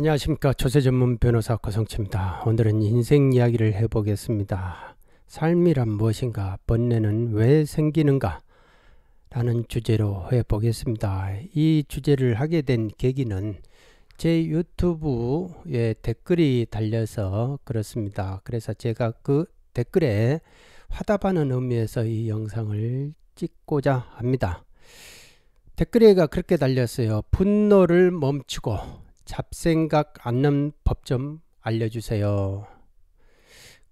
안녕하십니까 조세 전문 변호사 고성치입니다. 오늘은 인생 이야기를 해보겠습니다. 삶이란 무엇인가 번뇌는 왜 생기는가 라는 주제로 해보겠습니다. 이 주제를 하게 된 계기는 제 유튜브에 댓글이 달려서 그렇습니다. 그래서 제가 그 댓글에 화답하는 의미에서 이 영상을 찍고자 합니다. 댓글에가 그렇게 달렸어요. 분노를 멈추고 잡생각 안는법 좀 알려주세요.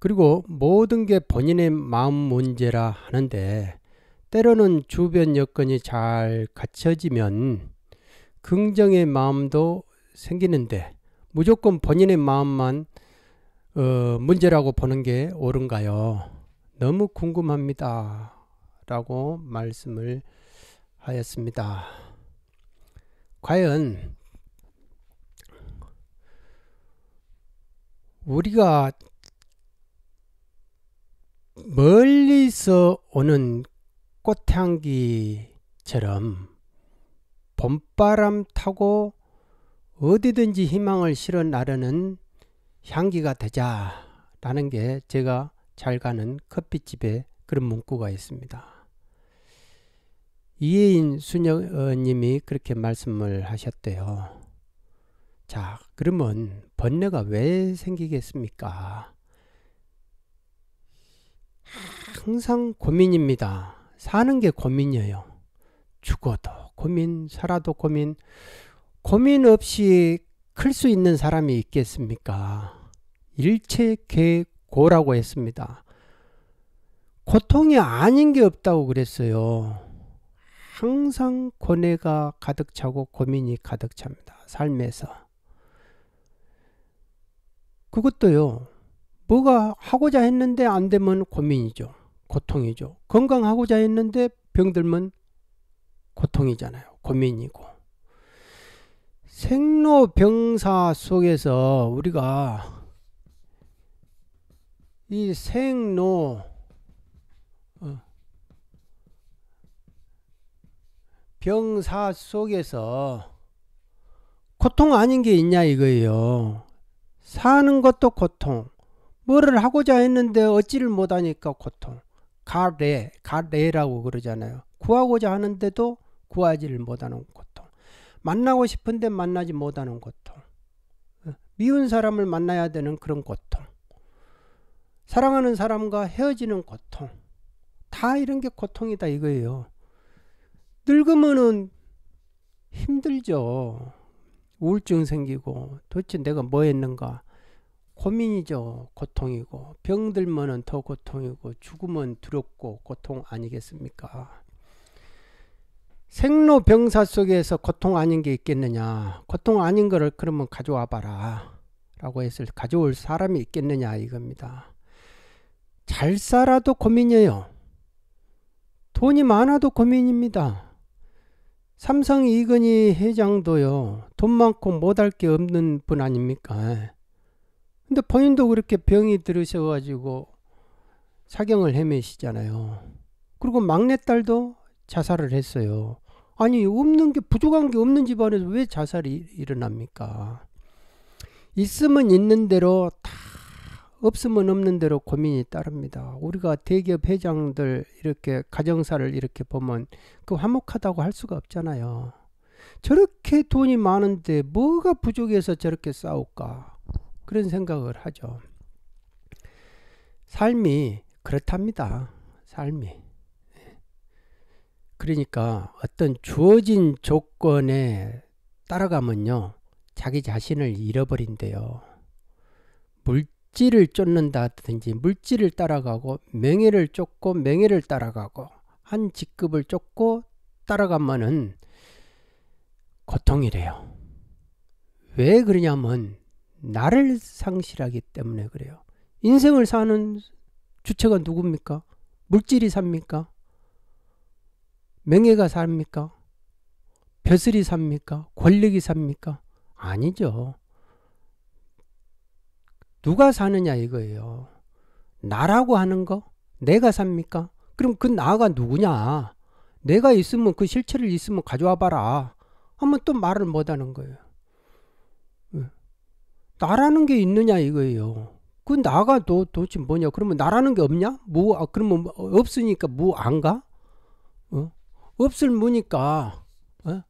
그리고 모든 게 본인의 마음 문제라 하는데 때로는 주변 여건이 잘 갖춰지면 긍정의 마음도 생기는데 무조건 본인의 마음만 어, 문제라고 보는 게 옳은가요? 너무 궁금합니다. 라고 말씀을 하였습니다. 과연 우리가 멀리서 오는 꽃향기처럼 봄바람 타고 어디든지 희망을 실어 나르는 향기가 되자라는 게 제가 잘 가는 커피집에 그런 문구가 있습니다. 이혜인 수녀님이 그렇게 말씀을 하셨대요. 자, 그러면 번뇌가 왜 생기겠습니까? 항상 고민입니다. 사는 게 고민이에요. 죽어도 고민, 살아도 고민. 고민 없이 클 수 있는 사람이 있겠습니까? 일체계고라고 했습니다. 고통이 아닌 게 없다고 그랬어요. 항상 고뇌가 가득 차고 고민이 가득 찹니다. 삶에서. 그것도요. 뭐가 하고자 했는데 안 되면 고민이죠. 고통이죠. 건강하고자 했는데 병들면 고통이잖아요. 고민이고. 생로병사 속에서 우리가 이 생로 어, 병사 속에서 고통 아닌 게 있냐 이거예요. 사는 것도 고통. 뭐를 하고자 했는데 어찌를 못하니까 고통. 가래, 가래라고 그러잖아요. 구하고자 하는데도 구하지를 못하는 고통. 만나고 싶은데 만나지 못하는 고통. 어, 미운 사람을 만나야 되는 그런 고통. 사랑하는 사람과 헤어지는 고통. 다 이런 게 고통이다 이거예요. 늙으면은 힘들죠. 우울증 생기고 도대체 내가 뭐 했는가 고민이죠 고통이고 병들면은 더 고통이고 죽으면 두렵고 고통 아니겠습니까 생로병사 속에서 고통 아닌 게 있겠느냐 고통 아닌 거를 그러면 가져와 봐라 라고 했을 가져올 사람이 있겠느냐 이겁니다 잘 살아도 고민이에요 돈이 많아도 고민입니다 삼성 이근희 회장도요, 돈 많고 못할 게 없는 분 아닙니까? 근데 본인도 그렇게 병이 들으셔가지고 사경을 헤매시잖아요. 그리고 막내딸도 자살을 했어요. 아니, 없는 게, 부족한 게 없는 집안에서 왜 자살이 일어납니까? 있으면 있는 대로 다 없으면 없는 대로 고민이 따릅니다. 우리가 대기업 회장들 이렇게 가정사를 이렇게 보면 그 화목하다고 할 수가 없잖아요. 저렇게 돈이 많은데 뭐가 부족해서 저렇게 싸울까? 그런 생각을 하죠. 삶이 그렇답니다. 삶이. 그러니까 어떤 주어진 조건에 따라가면요. 자기 자신을 잃어버린대요. 물 물질을 쫓는다든지 물질을 따라가고 명예를 쫓고 명예를 따라가고 한 직급을 쫓고 따라가면은 고통이래요. 왜 그러냐면 나를 상실하기 때문에 그래요. 인생을 사는 주체가 누굽니까? 물질이 삽니까? 명예가 삽니까? 벼슬이 삽니까? 권력이 삽니까? 아니죠. 누가 사느냐 이거예요. 나라고 하는 거? 내가 삽니까? 그럼 그 나가 누구냐? 내가 있으면 그 실체를 있으면 가져와 봐라. 하면 또 말을 못 하는 거예요. 예. 나라는 게 있느냐 이거예요. 그 나가 도, 도대체 뭐냐? 그러면 나라는 게 없냐? 뭐 아, 그러면 없으니까 뭐안 가? 어? 없을 무니까 어?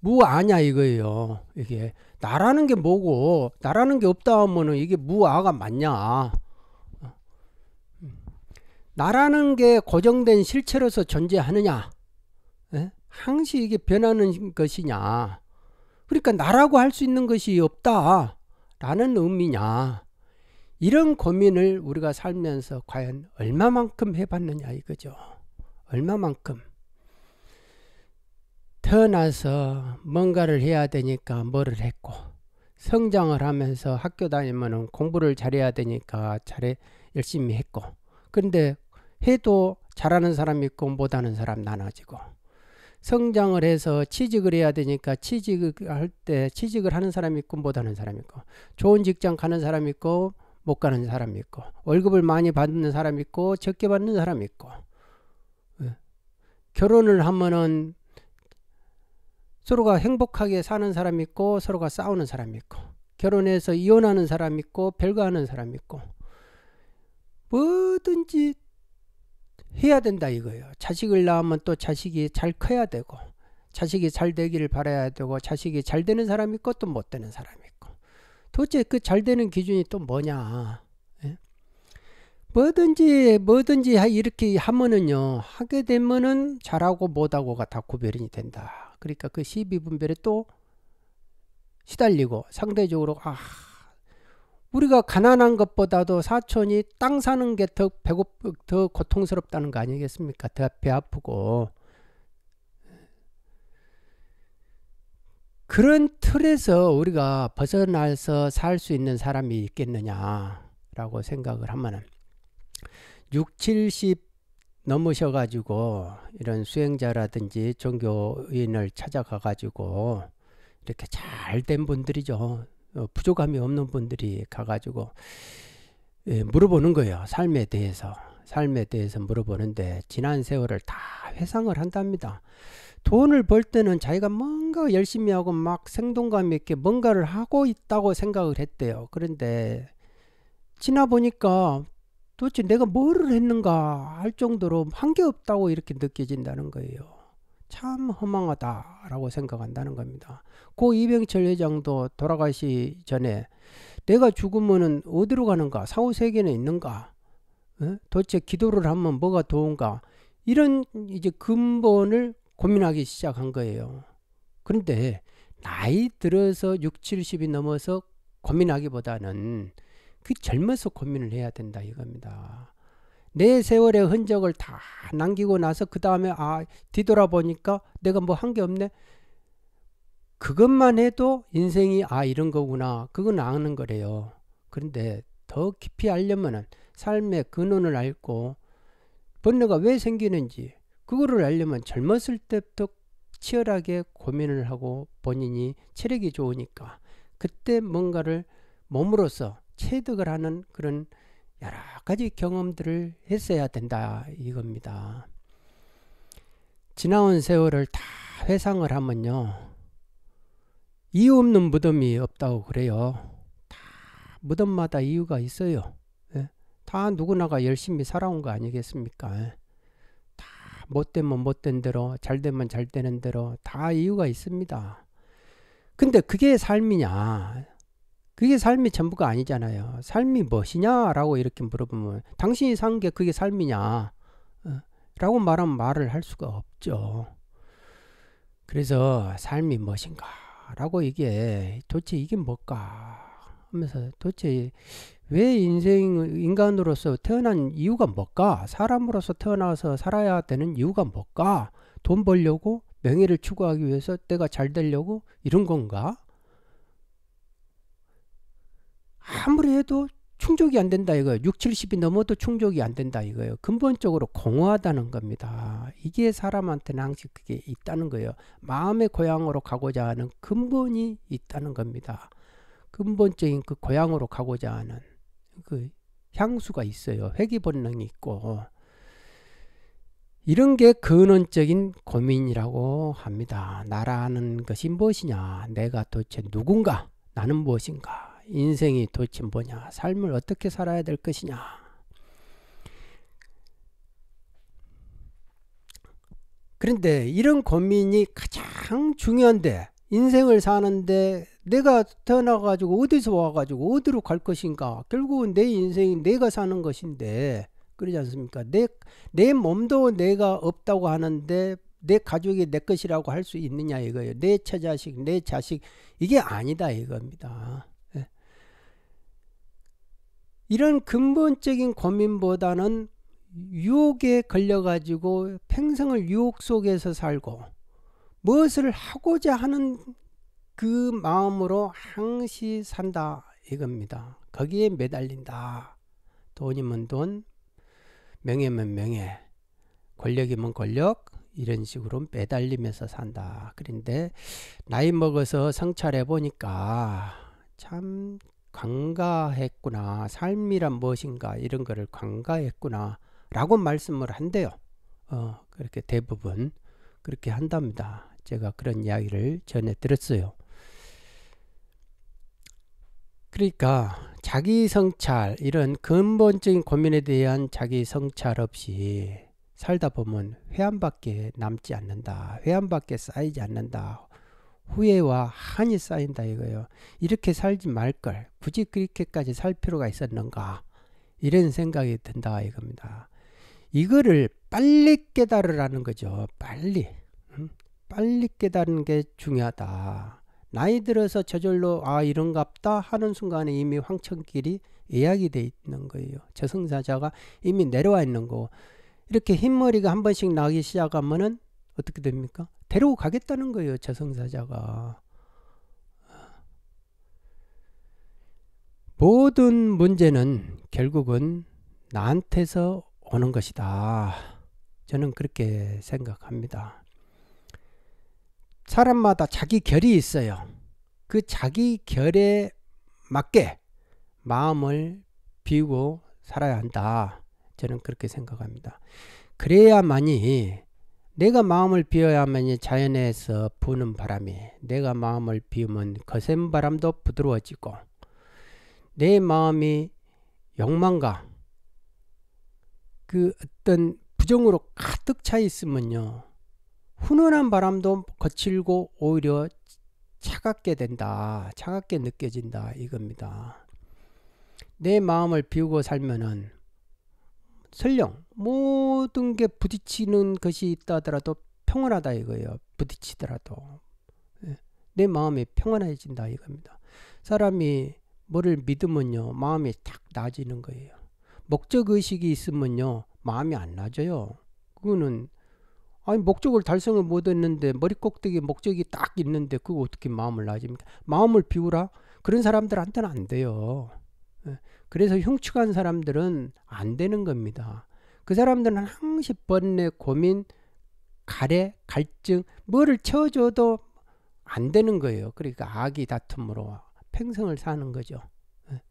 뭐 아냐 이거예요. 이게 나라는 게 뭐고 나라는 게 없다 하면은 이게 무아가 맞냐 나라는 게 고정된 실체로서 존재하느냐 예? 항시 이게 변하는 것이냐 그러니까 나라고 할 수 있는 것이 없다 라는 의미냐 이런 고민을 우리가 살면서 과연 얼마만큼 해봤느냐 이거죠 얼마만큼 태어나서 뭔가를 해야 되니까 뭐를 했고 성장을 하면서 학교 다니면 공부를 잘해야 되니까 잘해 열심히 했고 근데 해도 잘하는 사람 있고 못하는 사람 나눠지고 성장을 해서 취직을 해야 되니까 취직할 때 취직을 하는 사람 있고 못하는 사람 있고 좋은 직장 가는 사람 있고 못 가는 사람 있고 월급을 많이 받는 사람 있고 적게 받는 사람 있고 예. 결혼을 하면은 서로가 행복하게 사는 사람 있고 서로가 싸우는 사람 있고 결혼해서 이혼하는 사람 있고 별거 하는 사람 있고 뭐든지 해야 된다 이거예요. 자식을 낳으면 또 자식이 잘 커야 되고 자식이 잘 되기를 바라야 되고 자식이 잘 되는 사람 있고 또 못 되는 사람 있고 도대체 그 잘 되는 기준이 또 뭐냐 뭐든지 뭐든지 이렇게 하면은요 하게 되면은 잘하고 못하고가 다 구별이 된다 그러니까 그 시비 분별에 또 시달리고 상대적으로 아 우리가 가난한 것보다도 사촌이 땅 사는 게 더 배고 프더 고통스럽다는 거 아니겠습니까 더 배 아프고 그런 틀에서 우리가 벗어나서 살 수 있는 사람이 있겠느냐라고 생각을 하면은 6, 70 넘으셔가지고 이런 수행자라든지 종교인을 찾아가가지고 이렇게 잘 된 분들이죠. 어, 부족함이 없는 분들이 가가지고 예, 물어보는 거예요. 삶에 대해서. 삶에 대해서 물어보는데 지난 세월을 다 회상을 한답니다. 돈을 벌 때는 자기가 뭔가 열심히 하고 막 생동감 있게 뭔가를 하고 있다고 생각을 했대요. 그런데 지나 보니까 도대체 내가 뭐를 했는가 할 정도로 한 게 없다고 이렇게 느껴진다는 거예요. 참 허망하다라고 생각한다는 겁니다. 고 이병철 회장도 돌아가시 기 전에 내가 죽으면 어디로 가는가? 사후 세계는 있는가? 어? 도대체 기도를 하면 뭐가 도움가? 이런 이제 근본을 고민하기 시작한 거예요. 그런데 나이 들어서 6, 70이 넘어서 고민하기보다는 그 젊어서 고민을 해야 된다 이겁니다. 내 세월의 흔적을 다 남기고 나서 그 다음에 아 뒤돌아보니까 내가 뭐 한 게 없네. 그것만 해도 인생이 아 이런 거구나 그건 아는 거래요. 그런데 더 깊이 알려면은 삶의 근원을 알고 번뇌가 왜 생기는지 그거를 알려면 젊었을 때부터 치열하게 고민을 하고 본인이 체력이 좋으니까 그때 뭔가를 몸으로서 체득을 하는 그런 여러 가지 경험들을 했어야 된다 이겁니다. 지나온 세월을 다 회상을 하면요. 이유 없는 무덤이 없다고 그래요. 다 무덤마다 이유가 있어요. 예? 다 누구나가 열심히 살아온 거 아니겠습니까? 예? 다못 되면 못된 대로, 잘 되면 잘 되는 대로 다 이유가 있습니다. 근데 그게 삶이냐? 그게 삶의 전부가 아니잖아요. 삶이 무엇이냐라고 이렇게 물어보면 당신이 산 게 그게 삶이냐 어, 라고 말하면 말을 할 수가 없죠. 그래서 삶이 무엇인가 라고 이게 도대체 이게 뭘까 하면서 도대체 왜 인생 인간으로서 태어난 이유가 뭘까? 사람으로서 태어나서 살아야 되는 이유가 뭘까? 돈 벌려고 명예를 추구하기 위해서 때가잘 되려고 이런 건가? 아무리 해도 충족이 안 된다 이거예요. 6, 70이 넘어도 충족이 안 된다 이거예요. 근본적으로 공허하다는 겁니다. 이게 사람한테는 항상 그게 있다는 거예요. 마음의 고향으로 가고자 하는 근본이 있다는 겁니다. 근본적인 그 고향으로 가고자 하는 그 향수가 있어요. 회귀 본능이 있고 이런 게 근원적인 고민이라고 합니다. 나라는 것이 무엇이냐? 내가 도대체 누군가? 나는 무엇인가? 인생이 도대체 뭐냐, 삶을 어떻게 살아야 될 것이냐. 그런데 이런 고민이 가장 중요한데 인생을 사는데 내가 태어나가지고 어디서 와가지고 어디로 갈 것인가 결국은 내 인생이 내가 사는 것인데 그러지 않습니까? 내, 내 몸도 내가 없다고 하는데 내 가족이 내 것이라고 할 수 있느냐 이거예요. 내 처자식, 내 자식 이게 아니다 이겁니다. 이런 근본적인 고민보다는 유혹에 걸려가지고 평생을 유혹 속에서 살고 무엇을 하고자 하는 그 마음으로 항시 산다 이겁니다. 거기에 매달린다. 돈이면 돈, 명예면 명예, 권력이면 권력, 이런 식으로 매달리면서 산다. 그런데 나이 먹어서 성찰해 보니까 참 관가했구나. 삶이란 무엇인가 이런 거를 관가했구나. 라고 말씀을 한대요. 어, 그렇게 대부분 그렇게 한답니다. 제가 그런 이야기를 전해 들었어요. 그러니까 자기 성찰 이런 근본적인 고민에 대한 자기 성찰 없이 살다 보면 회한밖에 남지 않는다. 회한밖에 쌓이지 않는다. 후회와 한이 쌓인다 이거예요. 이렇게 살지 말걸. 굳이 그렇게까지 살 필요가 있었는가. 이런 생각이 든다 이겁니다. 이거를 빨리 깨달으라는 거죠. 빨리. 빨리 깨달는게 중요하다. 나이 들어서 저절로 아 이런갑다 하는 순간에 이미 황천길이 예약이 돼 있는 거예요. 저승사자가 이미 내려와 있는 거. 이렇게 흰머리가 한 번씩 나기 시작하면은 어떻게 됩니까? 데려가겠다는 거예요. 저승사자가. 모든 문제는 결국은 나한테서 오는 것이다. 저는 그렇게 생각합니다. 사람마다 자기 결이 있어요. 그 자기 결에 맞게 마음을 비우고 살아야 한다. 저는 그렇게 생각합니다. 그래야만이 내가 마음을 비워야만 자연에서 부는 바람이 내가 마음을 비우면 거센 바람도 부드러워지고 내 마음이 욕망과 그 어떤 부정으로 가득 차 있으면요 훈훈한 바람도 거칠고 오히려 차갑게 된다 차갑게 느껴진다 이겁니다 내 마음을 비우고 살면은 설령 모든 게 부딪히는 것이 있다 하더라도 평온하다 이거예요. 부딪히더라도 예. 내 마음이 평안해진다 이겁니다. 사람이 뭐를 믿으면요 마음이 탁 나아지는 거예요. 목적 의식이 있으면요 마음이 안 나아져요. 그거는 아니 목적을 달성을 못했는데 머리 꼭대기 에 목적이 딱 있는데 그거 어떻게 마음을 나아집니까? 마음을 비우라 그런 사람들한테는 안 돼요. 예. 그래서 흉측한 사람들은 안 되는 겁니다. 그 사람들은 항시 번뇌, 고민, 가래, 갈증, 뭐를 채줘도안 되는 거예요. 그러니까 악이 다툼으로 평생을 사는 거죠. 예.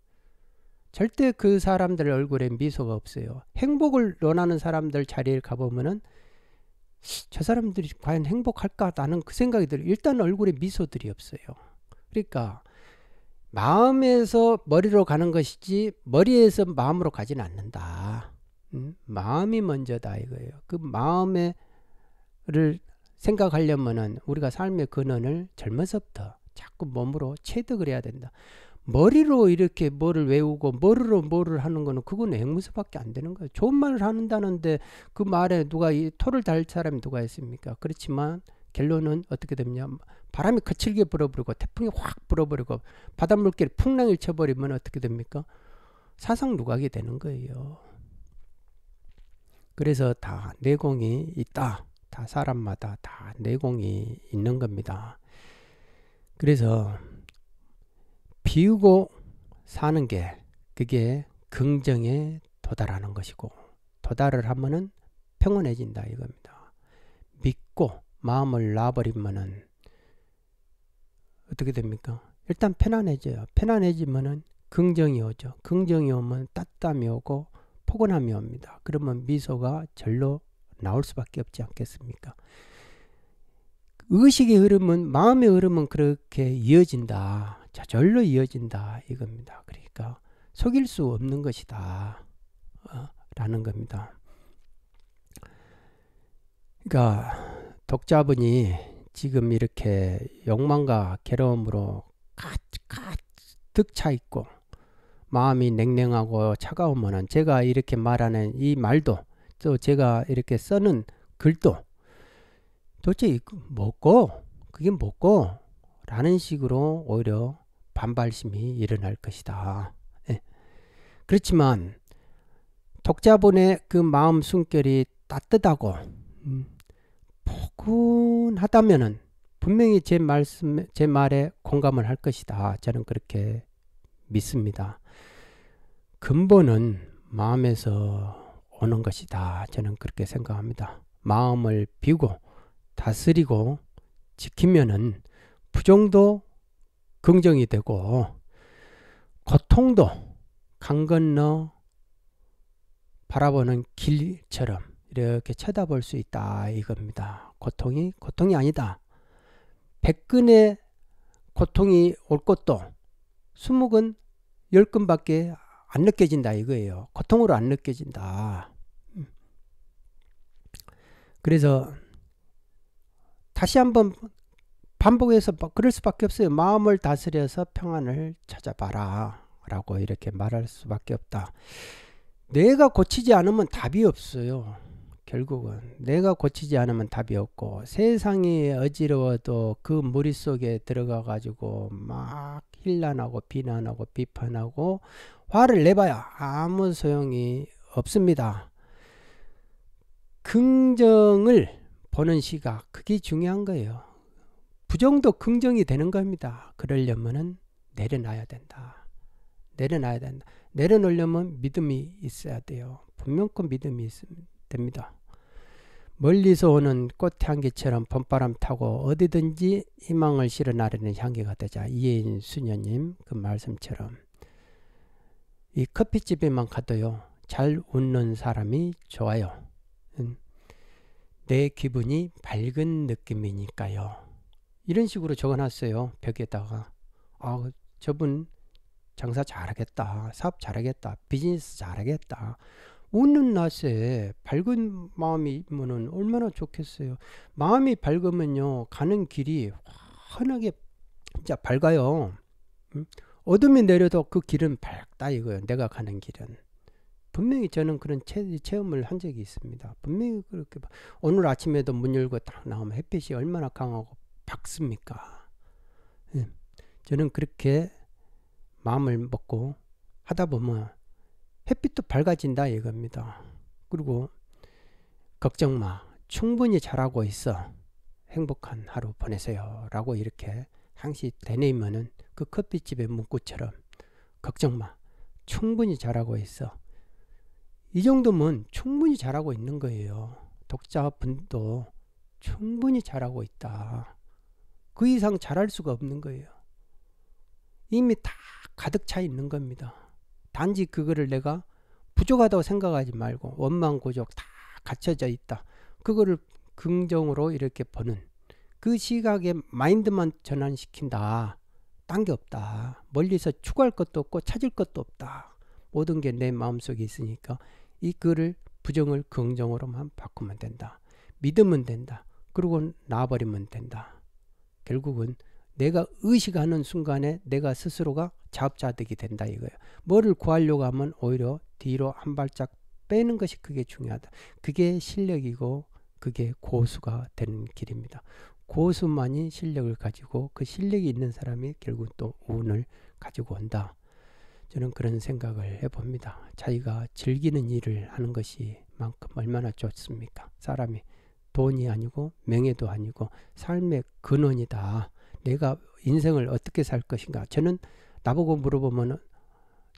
절대 그 사람들 얼굴에 미소가 없어요. 행복을 논하는 사람들 자리에 가보면은 저 사람들이 과연 행복할까? 나는 그 생각이 들어요. 일단 얼굴에 미소들이 없어요. 그러니까 마음에서 머리로 가는 것이지 머리에서 마음으로 가지는 않는다. 음? 마음이 먼저다 이거예요. 그 마음에를 생각하려면은 우리가 삶의 근원을 젊어서부터 자꾸 몸으로 체득을 해야 된다. 머리로 이렇게 뭐를 외우고 머리로 뭐를 하는 거는 그건 앵무새밖에 안 되는 거예요. 좋은 말을 하는다는데 그 말에 누가 이 토를 달 사람이 누가 있습니까? 그렇지만 결론은 어떻게 됩냐 바람이 거칠게 불어버리고 태풍이 확 불어버리고 바닷물길이풍랑을 쳐버리면 어떻게 됩니까 사상 누각이 되는 거예요 그래서 다 내공이 있다 다 사람마다 다 내공이 있는 겁니다 그래서 비우고 사는 게 그게 긍정에 도달하는 것이고 도달을 하면은 평온해진다 이겁니다 믿고 마음을 놔버리면은 어떻게 됩니까? 일단 편안해져요. 편안해지면은 긍정이 오죠. 긍정이 오면 따뜻함이 오고 포근함이 옵니다. 그러면 미소가 절로 나올 수밖에 없지 않겠습니까? 의식의 흐름은 마음의 흐름은 그렇게 이어진다. 저절로 이어진다 이겁니다. 그러니까 속일 수 없는 것이다. 어, 라는 겁니다. 그러니까 독자분이 지금 이렇게 욕망과 괴로움으로 가득 차 있고 마음이 냉랭하고 차가우면은 제가 이렇게 말하는 이 말도 또 제가 이렇게 쓰는 글도 도대체 그 뭐고 그게 뭐고 라는 식으로 오히려 반발심이 일어날 것이다. 예. 그렇지만 독자분의 그 마음 숨결이 따뜻하고 음. 포근하다면은 분명히 제 말씀, 제 말에 공감을 할 것이다. 저는 그렇게 믿습니다. 근본은 마음에서 오는 것이다. 저는 그렇게 생각합니다. 마음을 비우고 다스리고 지키면은 부정도 긍정이 되고 고통도 강 건너 바라보는 길처럼 이렇게 쳐다볼 수 있다 이겁니다. 고통이 고통이 아니다. 백근의 고통이 올 것도 수목은 열근밖에 안 느껴진다 이거예요. 고통으로 안 느껴진다. 음. 그래서 다시 한번 반복해서 뭐 그럴 수밖에 없어요. 마음을 다스려서 평안을 찾아봐라. 라고 이렇게 말할 수밖에 없다. 내가 고치지 않으면 답이 없어요. 결국은 내가 고치지 않으면 답이 없고 세상이 어지러워도 그 머릿속에 들어가 가지고 막 힐난하고 비난하고 비판하고 화를 내봐야 아무 소용이 없습니다. 긍정을 보는 시각 그게 중요한 거예요. 부정도 긍정이 되는 겁니다. 그러려면은 내려놔야 된다. 내려놔야 된다. 내려놓으려면 믿음이 있어야 돼요. 분명히 믿음이 있습니다. 됩니다. 멀리서 오는 꽃 향기처럼 봄바람 타고 어디든지 희망을 실어 나르는 향기가 되자 이혜인 수녀님 그 말씀처럼 이 커피집에만 가도요 잘 웃는 사람이 좋아요 음, 내 기분이 밝은 느낌이니까요 이런 식으로 적어놨어요 벽에다가 아 저분 장사 잘하겠다 사업 잘하겠다 비즈니스 잘하겠다 웃는 낯에 밝은 마음이 면 얼마나 좋겠어요. 마음이 밝으면요 가는 길이 환하게 진짜 밝아요. 음? 어둠이 내려도 그 길은 밝다 이거예요. 내가 가는 길은. 분명히 저는 그런 체, 체험을 한 적이 있습니다. 분명히 그렇게 오늘 아침에도 문 열고 딱 나오면 햇빛이 얼마나 강하고 밝습니까? 예. 저는 그렇게 마음을 먹고 하다 보면 햇빛도 밝아진다 이겁니다. 그리고 걱정 마. 충분히 잘하고 있어. 행복한 하루 보내세요. 라고 이렇게 항시 되뇌면은그 커피집의 문구처럼 걱정 마. 충분히 잘하고 있어. 이 정도면 충분히 잘하고 있는 거예요. 독자분도 충분히 잘하고 있다. 그 이상 잘할 수가 없는 거예요. 이미 다 가득 차 있는 겁니다. 단지 그거를 내가 부족하다고 생각하지 말고 원망 고적다 갖춰져 있다. 그거를 긍정으로 이렇게 보는 그시각에 마인드만 전환시킨다. 딴 게 없다. 멀리서 추구할 것도 없고 찾을 것도 없다. 모든 게 내 마음속에 있으니까 이 글을 부정을 긍정으로만 바꾸면 된다. 믿으면 된다. 그러고 나버리면 된다. 결국은 내가 의식하는 순간에 내가 스스로가 자업자득이 된다 이거예요. 뭐를 구하려고 하면 오히려 뒤로 한 발짝 빼는 것이 그게 중요하다. 그게 실력이고 그게 고수가 되는 길입니다. 고수만이 실력을 가지고 그 실력이 있는 사람이 결국 또 운을 가지고 온다. 저는 그런 생각을 해봅니다. 자기가 즐기는 일을 하는 것이 만큼 얼마나 좋습니까? 사람이 돈이 아니고 명예도 아니고 삶의 근원이다. 내가 인생을 어떻게 살 것인가. 저는 나보고 물어보면 은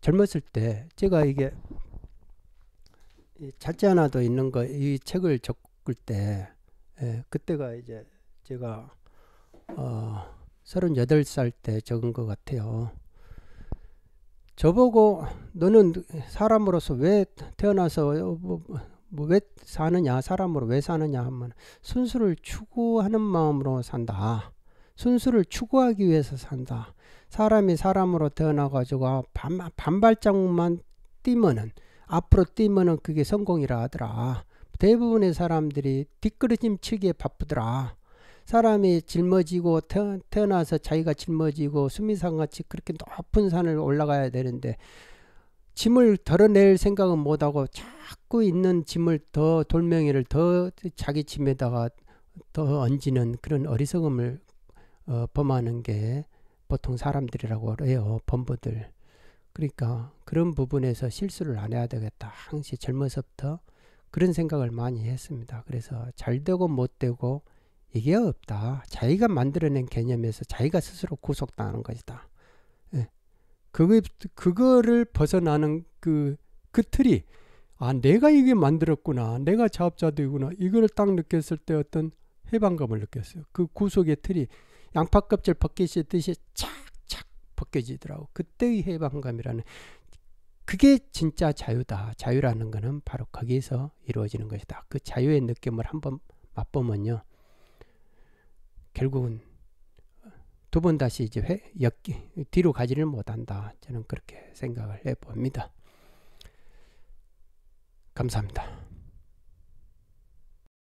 젊었을 때 제가 이게 찾지 하나도 있는 거 이 책을 적을 때 예, 그때가 이제 제가 어 38살 때 적은 것 같아요. 저보고 너는 사람으로서 왜 태어나서 어, 뭐, 뭐왜 사느냐 사람으로 왜 사느냐 하면 순수를 추구하는 마음으로 산다. 순수를 추구하기 위해서 산다. 사람이 사람으로 태어나가지고 아, 반, 반발짝만 뛰면은 앞으로 뛰면은 그게 성공이라 하더라. 대부분의 사람들이 뒷그릇임 치기에 바쁘더라. 사람이 짊어지고 태어, 태어나서 자기가 짊어지고 수미상같이 그렇게 높은 산을 올라가야 되는데 짐을 덜어낼 생각은 못하고 자꾸 있는 짐을 더 돌멩이를 더 자기 짐에다가 더 얹는 그런 어리석음을 어, 범하는 게 보통 사람들이라고 해요. 범부들. 그러니까 그런 부분에서 실수를 안 해야 되겠다. 항시 젊어서부터 그런 생각을 많이 했습니다. 그래서 잘 되고 못 되고 이게 없다. 자기가 만들어낸 개념에서 자기가 스스로 구속당하는 것이다. 예. 그거, 그거를 벗어나는 그, 그 틀이, 아, 내가 이게 만들었구나. 내가 자업자도이구나. 이걸 딱 느꼈을 때 어떤 해방감을 느꼈어요. 그 구속의 틀이 양파 껍질 벗기시듯이 착착 벗겨지더라고. 그때의 해방감이라는 그게 진짜 자유다. 자유라는 것은 바로 거기에서 이루어지는 것이다. 그 자유의 느낌을 한번 맛보면요. 결국은 두 번 다시 이제 회, 엮기, 뒤로 가지를 못한다. 저는 그렇게 생각을 해봅니다. 감사합니다.